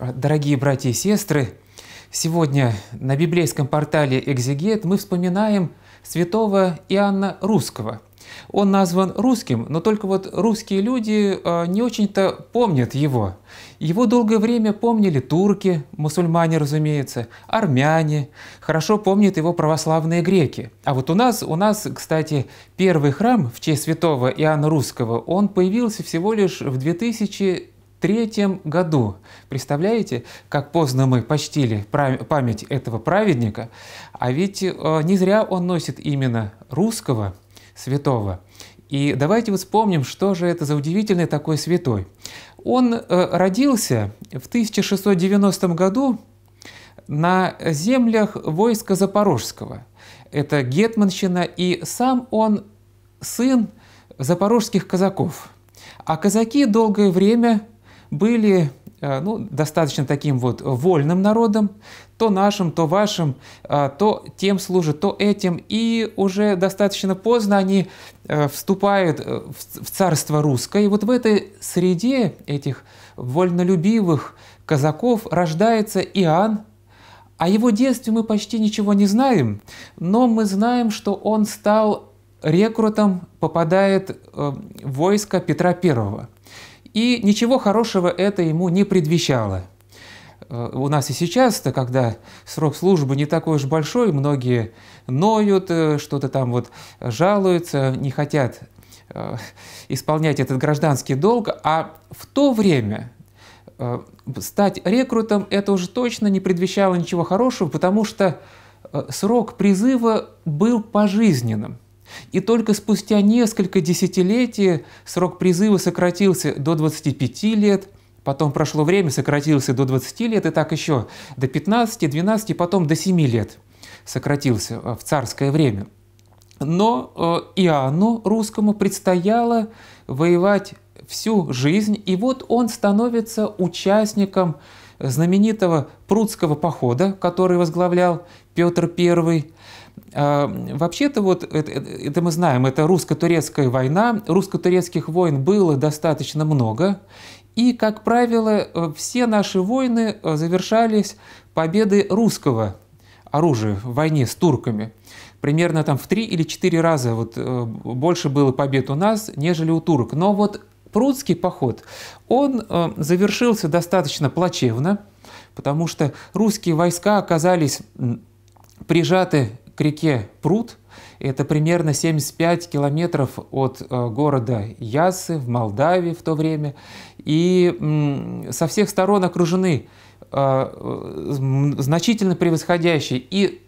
А, дорогие братья и сестры, сегодня на библейском портале «Экзегет» мы вспоминаем святого Иоанна Русского. Он назван русским, но только вот русские люди а, не очень-то помнят его. Его долгое время помнили турки, мусульмане, разумеется, армяне, хорошо помнят его православные греки. А вот у нас, у нас, кстати, первый храм в честь святого Иоанна Русского, он появился всего лишь в 2000 третьем году. Представляете, как поздно мы почтили память этого праведника, а ведь э, не зря он носит именно русского святого. И давайте вот вспомним, что же это за удивительный такой святой. Он э, родился в 1690 году на землях войска Запорожского. Это Гетманщина, и сам он сын запорожских казаков. А казаки долгое время были э, ну, достаточно таким вот вольным народом, то нашим, то вашим, э, то тем служат, то этим. И уже достаточно поздно они э, вступают в царство русское. И вот в этой среде этих вольнолюбивых казаков рождается Иоанн, о его детстве мы почти ничего не знаем, но мы знаем, что он стал рекрутом, попадает в войско Петра Первого. И ничего хорошего это ему не предвещало. Э, у нас и сейчас-то, когда срок службы не такой уж большой, многие ноют, э, что-то там вот жалуются, не хотят э, исполнять этот гражданский долг, а в то время стать рекрутом это уже точно не предвещало ничего хорошего, потому что срок призыва был пожизненным. И только спустя несколько десятилетий срок призыва сократился до 25 лет, потом прошло время, сократился до 20 лет, и так еще до 15, 12, потом до 7 лет сократился э, в царское время. Но э, Иоанну русскому предстояло воевать всю жизнь, и вот он становится участником знаменитого прудского похода, который возглавлял Петр Первый. А, вообще-то вот это, это мы знаем, это русско-турецкая война, русско-турецких войн было достаточно много, и, как правило, э, все наши войны э, завершались победой русского оружия в войне с турками. Примерно там в три или четыре раза вот э, больше было побед у нас, нежели у турок. Но вот Прудский поход, он завершился достаточно плачевно, потому что русские войска оказались прижаты к реке пруд. Это примерно 75 километров от э, города Ясы в Молдавии в то время. И со всех сторон окружены э, э, значительно превосходящей и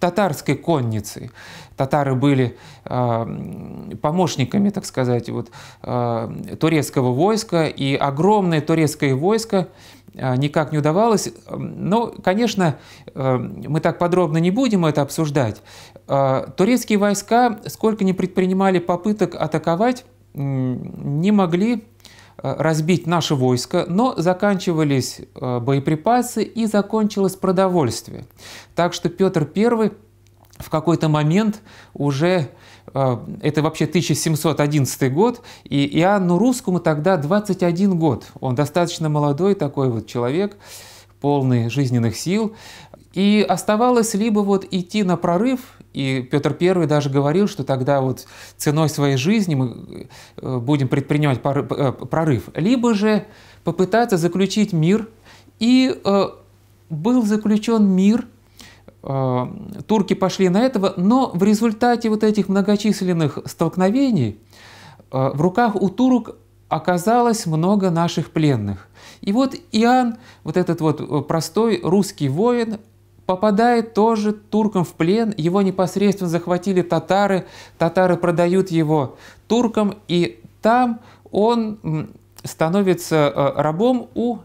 татарской конницей. Татары были э, помощниками, так сказать, вот, э, турецкого войска, и огромное турецкое войско э, никак не удавалось. Но, конечно, э, мы так подробно не будем это обсуждать. Э, турецкие войска, сколько не предпринимали попыток атаковать, э, не могли Э, разбить наше войско, но заканчивались э, боеприпасы и закончилось продовольствие. Так что Петр I в какой-то момент уже э, это вообще 1711 год, и Иоанну Русскому тогда 21 год. Он достаточно молодой такой вот человек, полный жизненных сил. И оставалось либо вот идти на прорыв, и Петр Первый даже говорил, что тогда вот ценой своей жизни мы э, будем предпринимать э, прорыв. Либо же попытаться заключить мир. И э, был заключен мир. Э, турки пошли на этого, но в результате вот этих многочисленных столкновений э, в руках у турок оказалось много наших пленных. И вот Иоанн, вот этот вот э, простой русский воин, попадает тоже туркам в плен, его непосредственно захватили татары, татары продают его туркам, и там он становится э, рабом у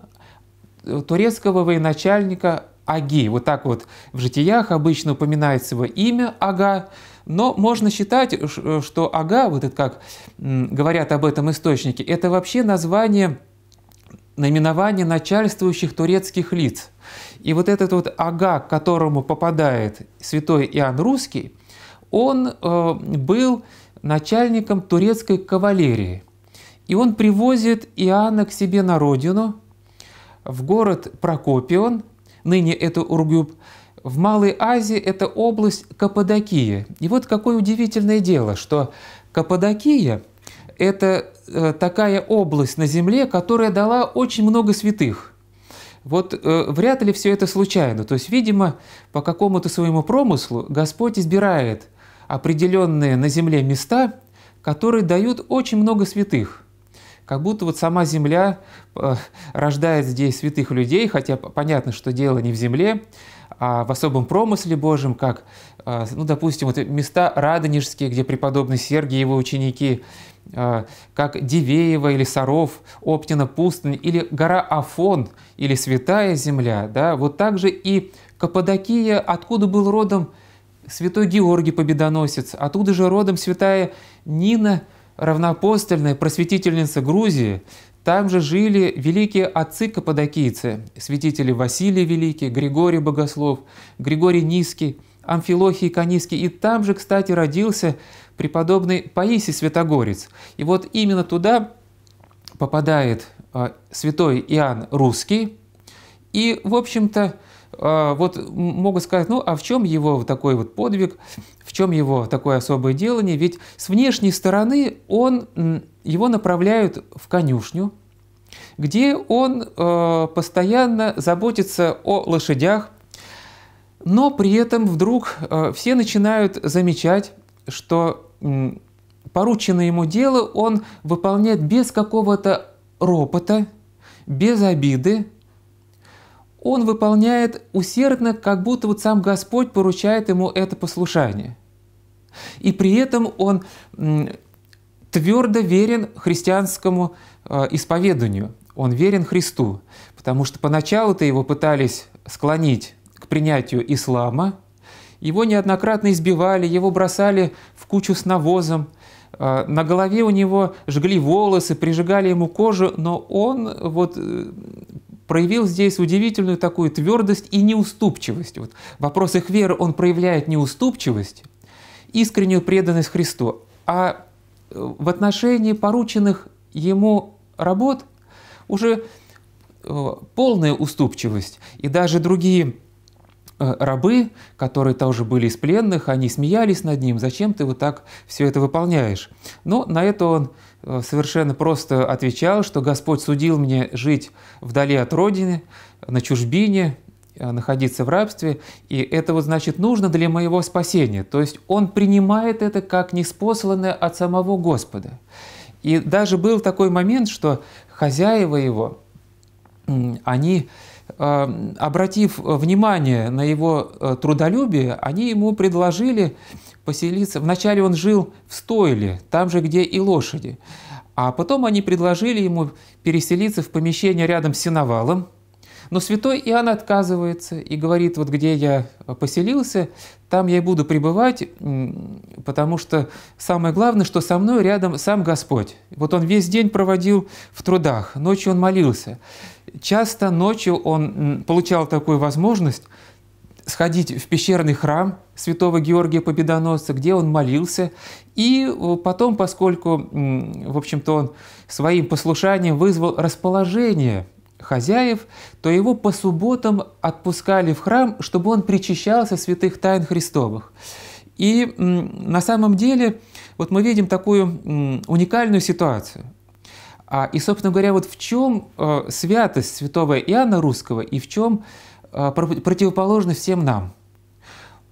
э, турецкого военачальника Аги. Вот так вот в житиях обычно упоминается его имя Ага, но можно считать, э, что Ага, вот это как говорят об этом источники, это вообще название наименование начальствующих турецких лиц. И вот этот вот ага, к которому попадает святой Иоанн Русский, он э, был начальником турецкой кавалерии. И он привозит Иоанна к себе на родину, в город Прокопион, ныне это Ургюб, в Малой Азии это область Каппадокия. И вот какое удивительное дело, что Каппадокия – это Э, такая область на Земле, которая дала очень много святых. Вот э, вряд ли все это случайно. То есть, видимо, по какому-то своему промыслу Господь избирает определенные на земле места, которые дают очень много святых. Как будто вот сама земля э, рождает здесь святых людей, хотя понятно, что дело не в земле, а в особом промысле Божьем, как, а, ну, допустим, вот места Радонежские, где преподобный Сергий и его ученики, а, как Дивеева или Саров, Оптина пустынь, или гора Афон, или Святая Земля, да, вот также и Каппадокия, откуда был родом святой Георгий Победоносец, оттуда же родом святая Нина Равноапостольная, просветительница Грузии, там же жили великие отцы каппадокийцы, святители Василий Великий, Григорий Богослов, Григорий Низкий, Амфилохий Каниский. И там же, кстати, родился преподобный Паисий Святогорец. И вот именно туда попадает а, святой Иоанн Русский. И, в общем-то, а, вот могу сказать, ну а в чем его такой вот подвиг? В чем его такое особое делание? Ведь с внешней стороны он, его направляют в конюшню, где он э, постоянно заботится о лошадях, но при этом вдруг э, все начинают замечать, что э, порученное ему дело он выполняет без какого-то ропота, без обиды. Он выполняет усердно, как будто вот сам Господь поручает ему это послушание. И при этом он твердо верен христианскому э, исповеданию, он верен Христу, потому что поначалу-то его пытались склонить к принятию ислама, его неоднократно избивали, его бросали в кучу с навозом, э, на голове у него жгли волосы, прижигали ему кожу, но он вот э, проявил здесь удивительную такую твердость и неуступчивость. Вот в вопросах веры он проявляет неуступчивость, искреннюю преданность Христу. А э, в отношении порученных ему работ уже э, полная уступчивость. И даже другие э, рабы, которые тоже были из пленных, они смеялись над ним, зачем ты вот так все это выполняешь? Но на это он совершенно просто отвечал, что Господь судил мне жить вдали от родины, на чужбине, Э, находиться в рабстве, и это вот значит нужно для моего спасения. То есть он принимает это как неспосланное от самого Господа. И даже был такой момент, что хозяева его, они, э, обратив внимание на его э, трудолюбие, они ему предложили поселиться. Вначале он жил в стойле, там же, где и лошади. А потом они предложили ему переселиться в помещение рядом с сеновалом, но святой Иоанн отказывается и говорит, вот где я поселился, там я и буду пребывать, потому что самое главное, что со мной рядом сам Господь. Вот он весь день проводил в трудах, ночью он молился. Часто ночью он получал такую возможность сходить в пещерный храм святого Георгия Победоносца, где он молился, и э, потом, поскольку, в общем-то, он своим послушанием вызвал расположение хозяев, то его по субботам отпускали в храм, чтобы он причащался святых тайн Христовых. И на самом деле вот мы видим такую уникальную ситуацию. А, и, собственно говоря, вот в чем э, святость святого Иоанна Русского и в чем э, противоположность всем нам?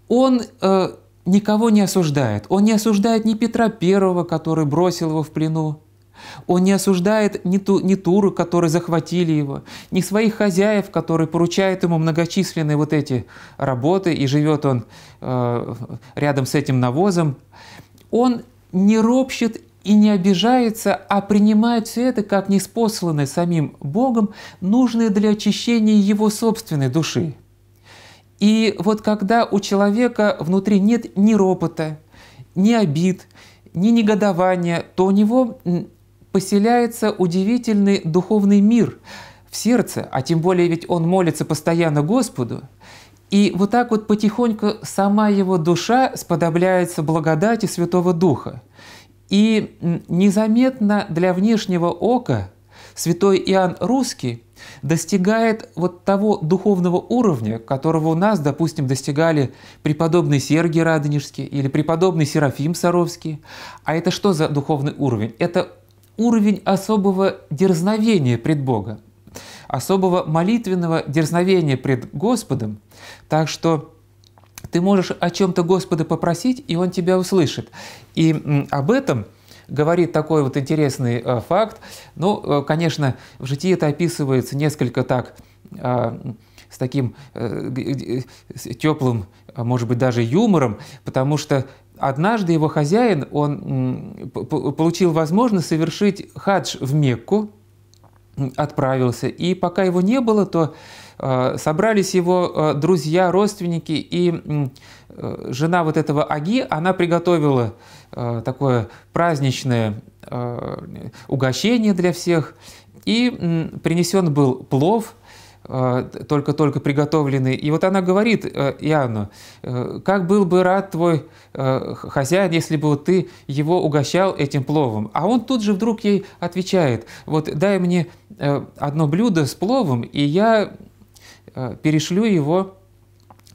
Он э, никого не осуждает. Он не осуждает ни Петра I, который бросил его в плену, он не осуждает ни, ту, ни туры, которые захватили его, ни своих хозяев, которые поручают ему многочисленные вот эти работы, и живет он э, рядом с этим навозом. Он не ропщет и не обижается, а принимает все это как неспосланное самим Богом, нужное для очищения его собственной души. И вот когда у человека внутри нет ни ропота, ни обид, ни негодования, то у него поселяется удивительный духовный мир в сердце, а тем более ведь он молится постоянно Господу, и вот так вот потихоньку сама его душа сподобляется благодати Святого Духа. И незаметно для внешнего ока святой Иоанн Русский достигает вот того духовного уровня, которого у нас, допустим, достигали преподобный Сергий Радонежский или преподобный Серафим Саровский. А это что за духовный уровень? Это уровень особого дерзновения пред Бога, особого молитвенного дерзновения пред Господом, так что ты можешь о чем-то Господа попросить, и Он тебя услышит. И об этом говорит такой вот интересный э, факт. Ну, э, конечно, в житии это описывается несколько так, а, с таким э, теплым, а, может быть, даже юмором, потому что Однажды его хозяин, он получил возможность совершить хадж в Мекку, отправился. И пока его не было, то э, собрались его э, друзья, родственники, и э, жена вот этого Аги, она приготовила такое праздничное угощение для всех, и принесен был плов – Э, только-только приготовленный. И вот она говорит э, Иоанну, э, как был бы рад твой хозяин, если бы ты его угощал этим пловом. А он тут же вдруг ей отвечает, вот дай мне одно блюдо с пловом, и я перешлю его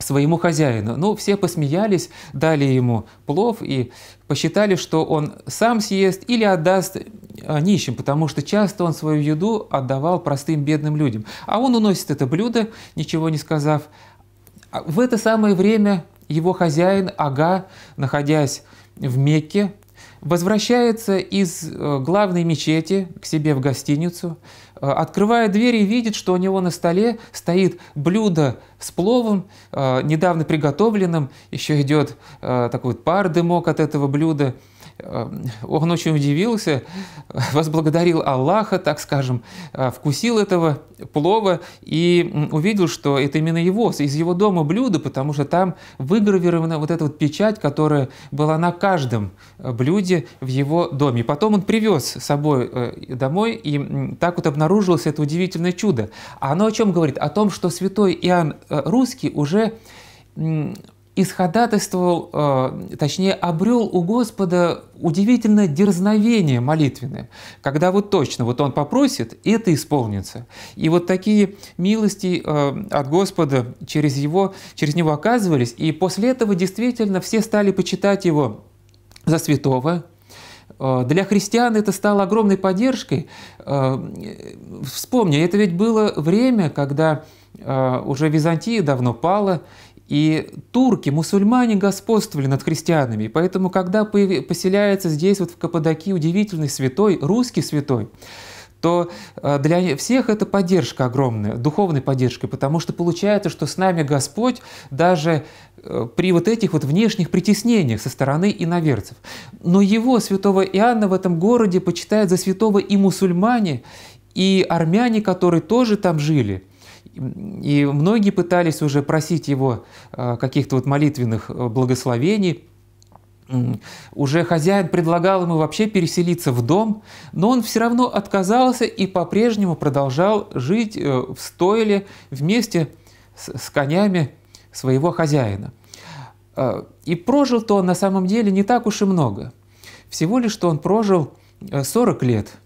своему хозяину. Ну, все посмеялись, дали ему плов и посчитали, что он сам съест или отдаст а, нищим, потому что часто он свою еду отдавал простым бедным людям. А он уносит это блюдо, ничего не сказав. А в это самое время его хозяин Ага, находясь в Мекке, возвращается из э, главной мечети к себе в гостиницу, э, открывает дверь и видит, что у него на столе стоит блюдо с пловом, э, недавно приготовленным, еще идет такой пар дымок от этого блюда – Эм, он очень удивился, возблагодарил Аллаха, так скажем, э, вкусил этого плова и увидел, что это именно его, из его дома блюдо, потому что там выгравирована вот эта вот печать, которая была на каждом э, блюде в его доме. потом он привез с собой э, домой, и так вот обнаружилось это удивительное чудо. А оно о чем говорит? О том, что святой Иоанн Русский уже исходатайствовал, э, точнее, обрел у Господа удивительное дерзновение молитвенное, когда вот точно, вот он попросит, это исполнится. И вот такие милости э, от Господа через, его, через него оказывались, и после этого действительно все стали почитать его за святого, э, для христиан это стало огромной поддержкой. Вспомни, это ведь было время, когда уже Византия давно пала, и турки, мусульмане господствовали над христианами, поэтому, когда поселяется здесь, вот в Каппадокии, удивительный святой, русский святой, то э, для всех это поддержка огромная, духовной поддержкой, потому что получается, что с нами Господь даже э, при вот этих вот внешних притеснениях со стороны иноверцев. Но его, святого Иоанна, в этом городе почитают за святого и мусульмане, и армяне, которые тоже там жили – и многие пытались уже просить его э, каких-то вот молитвенных э, благословений. Уже хозяин предлагал ему вообще переселиться в дом, но он все равно отказался и по-прежнему продолжал жить э, в стойле вместе с конями своего хозяина. И прожил-то он на самом деле не так уж и много. Всего лишь, что он прожил 40 лет –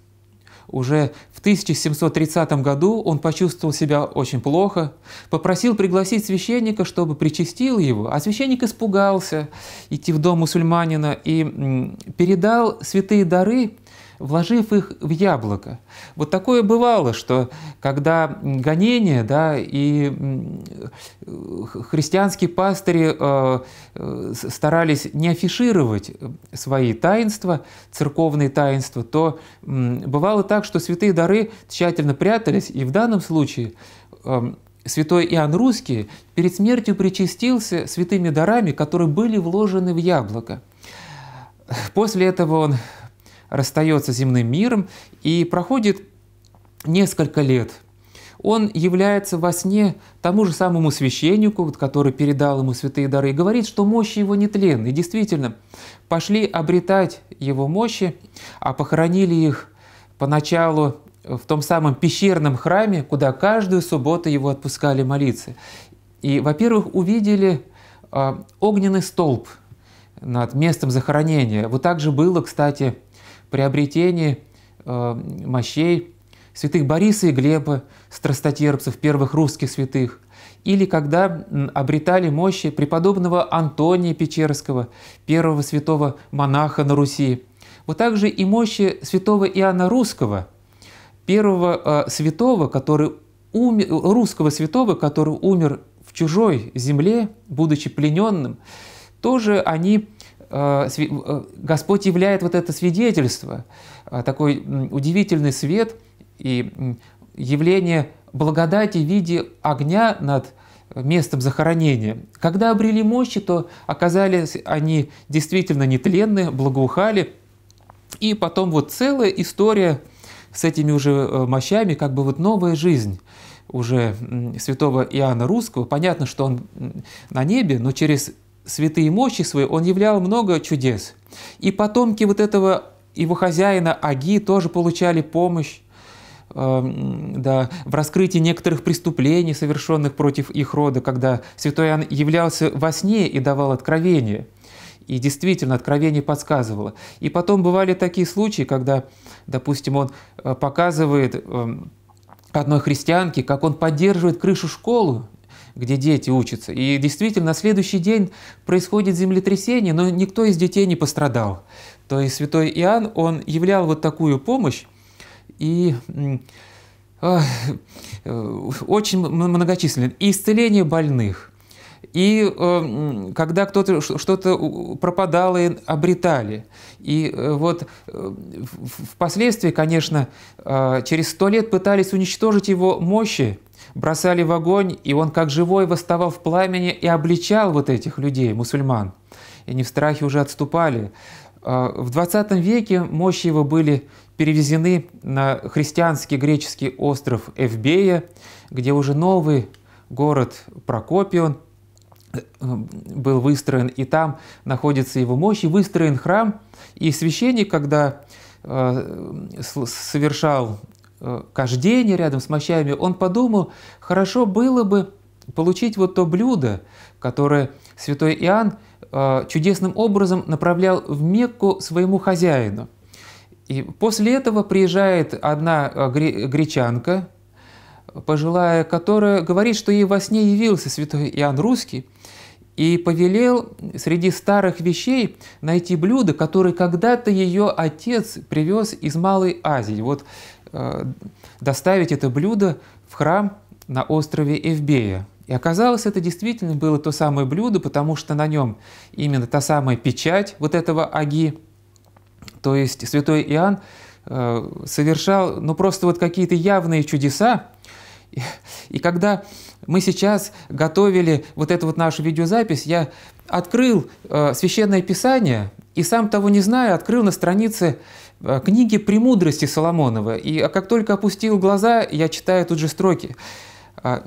уже в 1730 году он почувствовал себя очень плохо, попросил пригласить священника, чтобы причастил его, а священник испугался идти в дом мусульманина и передал святые дары вложив их в яблоко. Вот такое бывало, что когда гонения, да, и христианские пастыри э, э, старались не афишировать э, свои таинства, церковные таинства, то бывало так, что святые дары тщательно прятались, и в данном случае эм, святой Иоанн Русский перед смертью причастился святыми дарами, которые были вложены в яблоко. После этого он расстается с земным миром, и проходит несколько лет. Он является во сне тому же самому священнику, который передал ему святые дары, и говорит, что мощи его нетленны. И действительно, пошли обретать его мощи, а похоронили их поначалу в том самом пещерном храме, куда каждую субботу его отпускали молиться. И, во-первых, увидели а, огненный столб над местом захоронения. Вот так же было, кстати, приобретении э, мощей святых Бориса и Глеба, страстотерпцев, первых русских святых, или когда обретали мощи преподобного Антония Печерского, первого святого монаха на Руси. Вот также и мощи святого Иоанна Русского, первого э, святого, который умер, русского святого, который умер в чужой земле, будучи плененным, тоже они Э, э, Господь являет вот это свидетельство, э, такой удивительный свет и явление благодати в виде огня над местом захоронения. Когда обрели мощи, то оказались они действительно нетленны, благоухали. И потом вот целая история с этими уже мощами, как бы вот новая жизнь уже святого Иоанна Русского. Понятно, что он на небе, но через святые мощи свои, он являл много чудес. И потомки вот этого его хозяина Аги тоже получали помощь эм, да, в раскрытии некоторых преступлений, совершенных против их рода, когда святой Иоанн являлся во сне и давал откровение. И действительно, откровение подсказывало. И потом бывали такие случаи, когда, допустим, он э, показывает эм, одной христианке, как он поддерживает крышу школы, где дети учатся. И действительно, на следующий день происходит землетрясение, но никто из детей не пострадал. То есть святой Иоанн, он являл вот такую помощь, и э, очень многочислен. И исцеление больных, и э, когда кто-то что-то пропадало и обретали. И э, вот э, впоследствии, конечно, через сто лет пытались уничтожить его мощи, бросали в огонь, и он как живой восставал в пламени и обличал вот этих людей, мусульман. И они в страхе уже отступали. А, в 20 веке мощи его были перевезены на христианский греческий остров Эвбея, где уже новый город Прокопион э, был выстроен, и там находится его мощь, и выстроен храм. И священник, когда э, совершал Э, кождение рядом с мощами, он подумал, хорошо было бы получить вот то блюдо, которое святой Иоанн э, чудесным образом направлял в Мекку своему хозяину. И после этого приезжает одна э, гречанка, пожилая, которая говорит, что ей во сне явился святой Иоанн Русский, и повелел среди старых вещей найти блюдо, которое когда-то ее отец привез из Малой Азии. Вот Э, доставить это блюдо в храм на острове Эвбея. И оказалось, это действительно было то самое блюдо, потому что на нем именно та самая печать вот этого аги, то есть святой Иоанн э, совершал, ну просто вот какие-то явные чудеса. И, когда мы сейчас готовили вот эту вот нашу видеозапись, я открыл э, священное писание и сам того не зная, открыл на странице Э, книги «Премудрости» Соломонова. И а как только опустил глаза, я читаю тут же строки. «Э,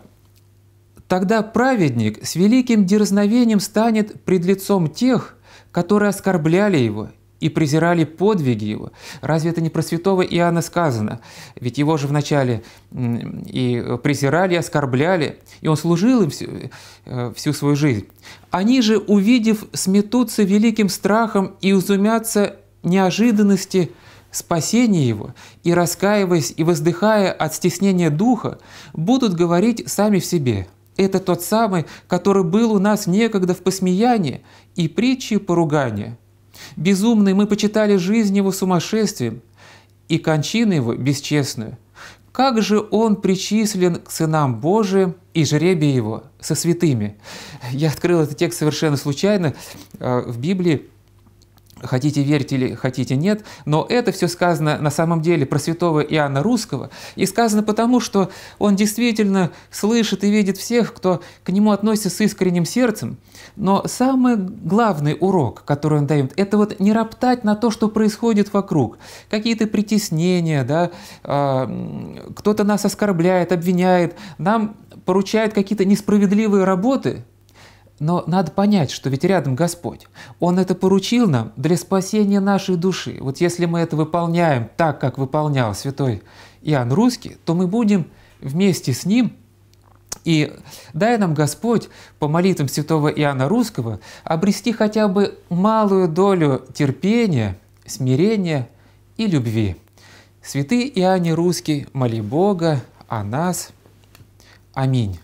«Тогда праведник с великим дерзновением станет пред лицом тех, которые оскорбляли его и презирали подвиги его. Разве это не про святого Иоанна сказано? Ведь его же вначале и презирали, и оскорбляли, и он служил им всю, э, всю свою жизнь. Они же, увидев, сметутся великим страхом и узумятся неожиданности спасение его, и раскаиваясь и воздыхая от стеснения духа, будут говорить сами в себе. Это тот самый, который был у нас некогда в посмеянии и притчи поругания. Безумный мы почитали жизнь его сумасшествием и кончину его бесчестную. Как же он причислен к сынам Божиим и жребие его со святыми? Я открыл этот текст совершенно случайно. А, в Библии Хотите верьте или хотите нет, но это все сказано на самом деле про святого Иоанна Русского, и сказано потому, что он действительно слышит и видит всех, кто к нему относится с искренним сердцем. Но самый главный урок, который он дает, это вот не роптать на то, что происходит вокруг. Какие-то притеснения, да, а, кто-то нас оскорбляет, обвиняет, нам поручают какие-то несправедливые работы – но надо понять, что ведь рядом Господь. Он это поручил нам для спасения нашей души. Вот если мы это выполняем так, как выполнял святой Иоанн Русский, то мы будем вместе с ним и дай нам Господь по молитвам святого Иоанна Русского обрести хотя бы малую долю терпения, смирения и любви. Святый Иоанне Русский, моли Бога о нас. Аминь.